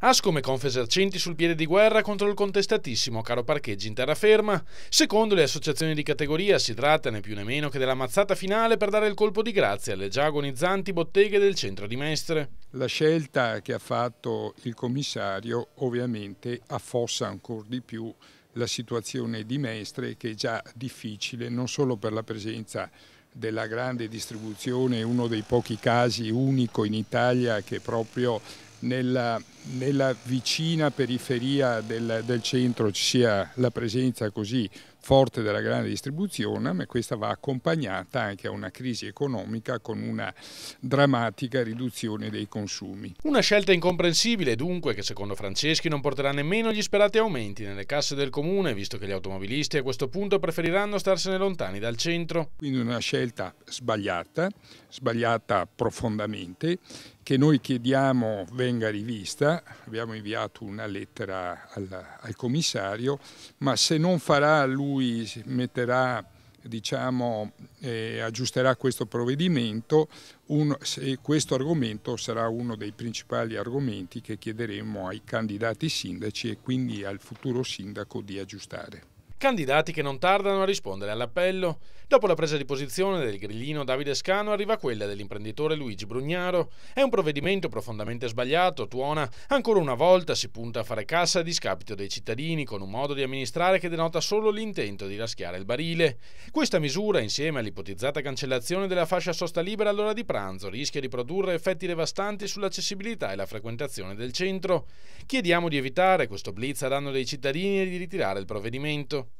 Ascom e Confesercenti sul piede di guerra contro il contestatissimo caro parcheggi in terraferma. Secondo le associazioni di categoria si tratta né più né meno che della mazzata finale per dare il colpo di grazia alle già agonizzanti botteghe del centro di Mestre. La scelta che ha fatto il commissario ovviamente affossa ancora di più la situazione di Mestre che è già difficile non solo per la presenza della grande distribuzione, uno dei pochi casi unico in Italia che proprio nella, nella vicina periferia del, del, centro ci sia la presenza così forte della grande distribuzione, ma questa va accompagnata anche a una crisi economica con una drammatica riduzione dei consumi. Una scelta incomprensibile dunque che secondo Franceschi non porterà nemmeno gli sperati aumenti nelle casse del comune, visto che gli automobilisti a questo punto preferiranno starsene lontani dal centro. Quindi una scelta sbagliata, sbagliata profondamente che noi chiediamo venga rivista, abbiamo inviato una lettera al, al commissario, ma se non farà lui metterà diciamo, eh, aggiusterà questo provvedimento un, e questo argomento sarà uno dei principali argomenti che chiederemo ai candidati sindaci e quindi al futuro sindaco di aggiustare. Candidati che non tardano a rispondere all'appello. Dopo la presa di posizione del grillino Davide Scano arriva quella dell'imprenditore Luigi Brugnaro. È un provvedimento profondamente sbagliato, tuona. Ancora una volta si punta a fare cassa a discapito dei cittadini con un modo di amministrare che denota solo l'intento di raschiare il barile. Questa misura, insieme all'ipotizzata cancellazione della fascia sosta libera all'ora di pranzo, rischia di produrre effetti devastanti sull'accessibilità e la frequentazione del centro. Chiediamo di evitare questo blitz a danno dei cittadini e di ritirare il provvedimento.